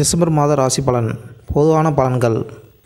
December மாத ராசி பலன் பொதுவான பலன்கள்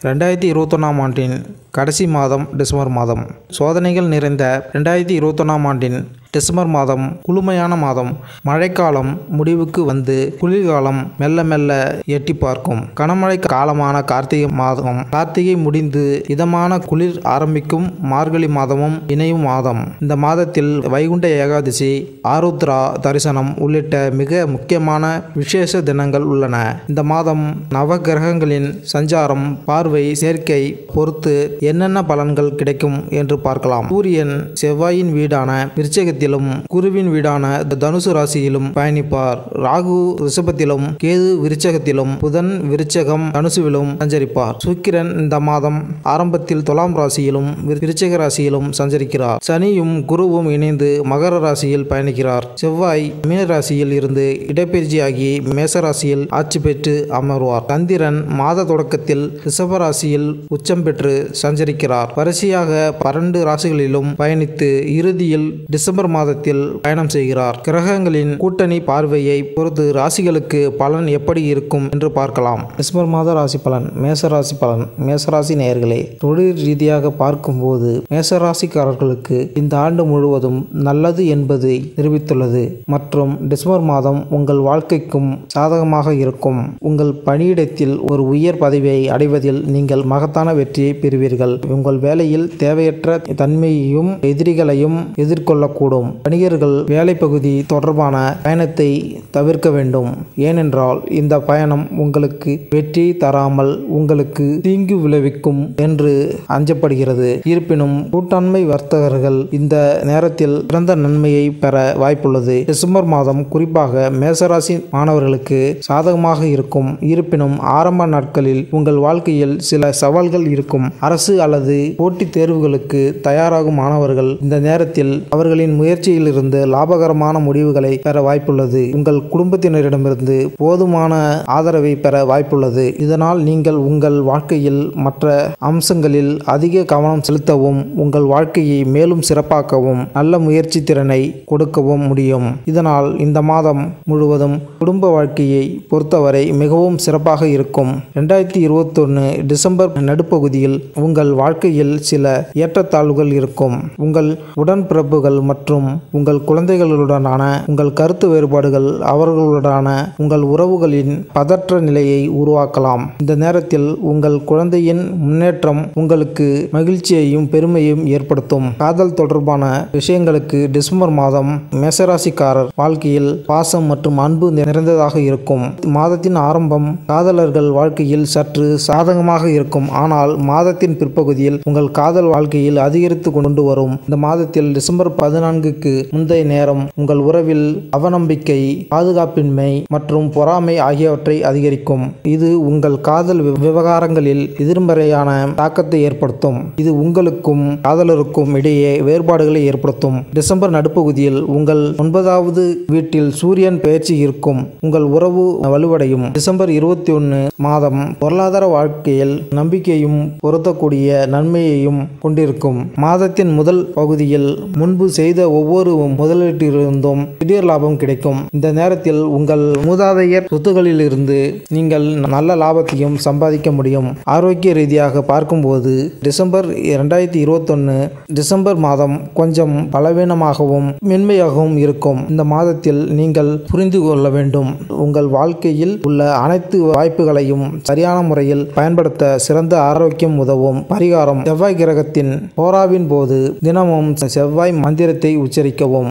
ரெண்டாயிரத்தி இருபத்தொன்னாம் ஆண்டின் கடைசி மாதம் டிசம்பர் மாதம் சோதனைகள் நிறைந்த ரெண்டாயிரத்தி இருபத்தொன்னாம் ஆண்டின் டிசம்பர் மாதம் குளுமையான மாதம் மழைக்காலம் முடிவுக்கு வந்து குளிர்காலம் மெல்ல மெல்ல எட்டி பார்க்கும் கனமழை காலமான கார்த்திகை மாதம் கார்த்திகை முடிந்து இதமான குளிர் ஆரம்பிக்கும் மார்கழி மாதமும் இணையும் மாதம் இந்த மாதத்தில் வைகுண்ட ஏகாதசி ஆருத்ரா தரிசனம் உள்ளிட்ட மிக முக்கியமான விசேஷ தினங்கள் உள்ளன இந்த மாதம் நவ கிரகங்களின் சஞ்சாரம் பார்வை சேர்க்கை பொறுத்து என்னென்ன பலன்கள் கிடைக்கும் என்று பார்க்கலாம் சூரியன் செவ்வாயின் வீடான விருச்சகத்தில் ராசியிலும் குருவின் வீடான தனுசு ராசியிலும் பயணிப்பார் ராகு ரிஷபத்திலும் கேது விருச்சகத்திலும் புதன் விருச்சகம் தனுசுவிலும் சஞ்சரிப்பார் சுக்கிரன் இந்த மாதம் ஆரம்பத்தில் துலாம் ராசியிலும் விருச்சக ராசியிலும் சஞ்சரிக்கிறார் சனியும் குருவும் இணைந்து மகர ராசியில் பயணிக்கிறார் செவ்வாய் மீன ராசியில் இருந்து இடப்பெயர்ச்சியாகி மேச ராசியில் ஆட்சி பெற்று அமர்வார் சந்திரன் மாத தொடக்கத்தில் ரிஷப ராசியில் உச்சம் பெற்று சஞ்சரிக்கிறார் வரிசையாக பன்னெண்டு ராசிகளிலும் பயணித்து இறுதியில் டிசம்பர் டிசம்பர் மாதத்தில் பயணம் செய்கிறார் கிரகங்களின் கூட்டணி பார்வையை பொறுத்து ராசிகளுக்கு பலன் எப்படி இருக்கும் என்று பார்க்கலாம் டிசம்பர் மாத ராசி பலன் மேசராசி பலன் மேசராசி நேயர்களே தொழில் ரீதியாக பார்க்கும்போது மேசராசிக்காரர்களுக்கு இந்த ஆண்டு முழுவதும் நல்லது என்பதை நிரூபித்துள்ளது மற்றும் டிசம்பர் மாதம் உங்கள் வாழ்க்கைக்கும் சாதகமாக இருக்கும் உங்கள் பணியிடத்தில் ஒரு உயர் பதவியை அடைவதில் நீங்கள் மகத்தான வெற்றியை பெறுவீர்கள் உங்கள் வேலையில் தேவையற்ற தன்மையையும் எதிரிகளையும் எதிர்கொள்ளக்கூடும் ஏற்படும் வணிகர்கள் வேலை பகுதி தொடர்பான பயணத்தை தவிர்க்க வேண்டும் ஏனென்றால் இந்த பயணம் உங்களுக்கு வெற்றி தராமல் உங்களுக்கு தீங்கு விளைவிக்கும் என்று அஞ்சப்படுகிறது இருப்பினும் கூட்டாண்மை வர்த்தகர்கள் இந்த நேரத்தில் சிறந்த நன்மையை பெற வாய்ப்புள்ளது டிசம்பர் மாதம் குறிப்பாக மேசராசி மாணவர்களுக்கு சாதகமாக இருக்கும் இருப்பினும் ஆரம்ப நாட்களில் உங்கள் வாழ்க்கையில் சில சவால்கள் இருக்கும் அரசு அல்லது போட்டித் தேர்வுகளுக்கு தயாராகும் மாணவர்கள் இந்த நேரத்தில் அவர்களின் முயற்சியிலிருந்து லாபகரமான முடிவுகளை பெற வாய்ப்புள்ளது உங்கள் குடும்பத்தினரிடமிருந்து போதுமான ஆதரவை பெற வாய்ப்புள்ளது இதனால் நீங்கள் உங்கள் வாழ்க்கையில் மற்ற அம்சங்களில் அதிக கவனம் செலுத்தவும் உங்கள் வாழ்க்கையை மேலும் சிறப்பாக்கவும் நல்ல முயற்சி திறனை கொடுக்கவும் முடியும் இதனால் இந்த மாதம் முழுவதும் குடும்ப வாழ்க்கையை பொறுத்தவரை மிகவும் சிறப்பாக இருக்கும் ரெண்டாயிரத்தி இருபத்தொன்று டிசம்பர் நடுப்பகுதியில் உங்கள் வாழ்க்கையில் சில ஏற்றத்தாழ்வுகள் இருக்கும் உங்கள் உடன்பிறப்புகள் மற்றும் மற்றும் உங்கள் குழந்தைகளுடனான உங்கள் கருத்து வேறுபாடுகள் அவர்களுடனான உங்கள் உறவுகளின் பதற்ற நிலையை உருவாக்கலாம் இந்த நேரத்தில் உங்கள் குழந்தையின் முன்னேற்றம் உங்களுக்கு மகிழ்ச்சியையும் பெருமையும் ஏற்படுத்தும் காதல் தொடர்பான விஷயங்களுக்கு டிசம்பர் மாதம் மேசராசிக்காரர் வாழ்க்கையில் பாசம் மற்றும் அன்பு நிறைந்ததாக இருக்கும் மாதத்தின் ஆரம்பம் காதலர்கள் வாழ்க்கையில் சற்று சாதகமாக இருக்கும் ஆனால் மாதத்தின் பிற்பகுதியில் உங்கள் காதல் வாழ்க்கையில் அதிகரித்து கொண்டு வரும் இந்த மாதத்தில் டிசம்பர் பதினான்கு நான்குக்கு முந்தைய நேரம் உங்கள் உறவில் அவநம்பிக்கை பாதுகாப்பின்மை மற்றும் பொறாமை ஆகியவற்றை அதிகரிக்கும் இது உங்கள் காதல் விவகாரங்களில் எதிர்மறையான தாக்கத்தை ஏற்படுத்தும் இது உங்களுக்கும் காதலருக்கும் இடையே வேறுபாடுகளை ஏற்படுத்தும் டிசம்பர் நடுப்பகுதியில் உங்கள் ஒன்பதாவது வீட்டில் சூரியன் பயிற்சி இருக்கும் உங்கள் உறவு வலுவடையும் டிசம்பர் இருபத்தி ஒன்று மாதம் பொருளாதார வாழ்க்கையில் நம்பிக்கையும் பொருத்தக்கூடிய நன்மையையும் கொண்டிருக்கும் மாதத்தின் முதல் பகுதியில் முன்பு செய்த ஒவ்வொரு முதலீட்டிலிருந்தும் திடீர் லாபம் கிடைக்கும் இந்த நேரத்தில் உங்கள் மூதாதையர் சொத்துகளில் இருந்து நீங்கள் நல்ல லாபத்தையும் சம்பாதிக்க முடியும் ஆரோக்கிய ரீதியாக பார்க்கும்போது டிசம்பர் இரண்டாயிரத்தி இருபத்தொன்னு டிசம்பர் மாதம் கொஞ்சம் பலவீனமாகவும் மென்மையாகவும் இருக்கும் இந்த மாதத்தில் நீங்கள் புரிந்து கொள்ள வேண்டும் உங்கள் வாழ்க்கையில் உள்ள அனைத்து வாய்ப்புகளையும் சரியான முறையில் பயன்படுத்த சிறந்த ஆரோக்கியம் உதவும் பரிகாரம் செவ்வாய் கிரகத்தின் போராவின் போது தினமும் செவ்வாய் மந்திரத்தை உச்சரிக்கவும்